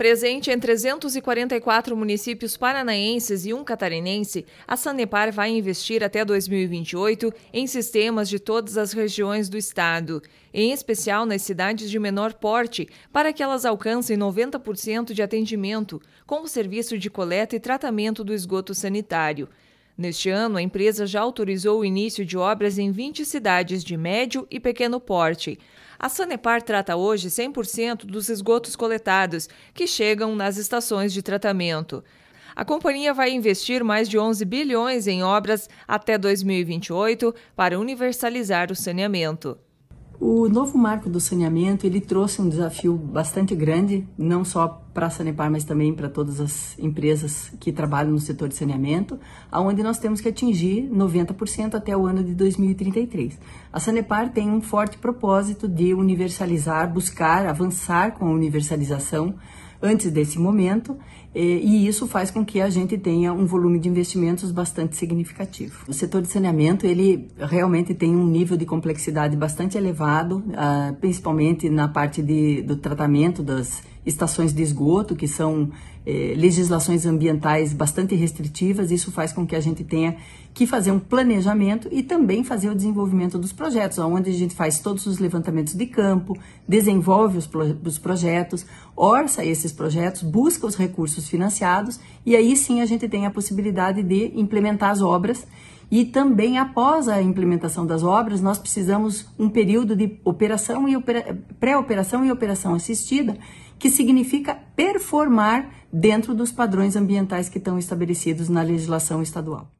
Presente em 344 municípios paranaenses e um catarinense, a Sanepar vai investir até 2028 em sistemas de todas as regiões do estado, em especial nas cidades de menor porte, para que elas alcancem 90% de atendimento, com o serviço de coleta e tratamento do esgoto sanitário. Neste ano, a empresa já autorizou o início de obras em 20 cidades de médio e pequeno porte. A Sanepar trata hoje 100% dos esgotos coletados, que chegam nas estações de tratamento. A companhia vai investir mais de 11 bilhões em obras até 2028 para universalizar o saneamento. O novo marco do saneamento, ele trouxe um desafio bastante grande, não só para a Sanepar, mas também para todas as empresas que trabalham no setor de saneamento, aonde nós temos que atingir 90% até o ano de 2033. A Sanepar tem um forte propósito de universalizar, buscar avançar com a universalização antes desse momento, e isso faz com que a gente tenha um volume de investimentos bastante significativo. O setor de saneamento ele realmente tem um nível de complexidade bastante elevado, ah, principalmente na parte de, do tratamento das estações de esgoto, que são eh, legislações ambientais bastante restritivas. Isso faz com que a gente tenha que fazer um planejamento e também fazer o desenvolvimento dos projetos, onde a gente faz todos os levantamentos de campo, desenvolve os, pro os projetos, orça esses projetos, busca os recursos financiados e aí sim a gente tem a possibilidade de implementar as obras e também após a implementação das obras, nós precisamos um período de operação e pré-operação e operação assistida, que significa performar dentro dos padrões ambientais que estão estabelecidos na legislação estadual.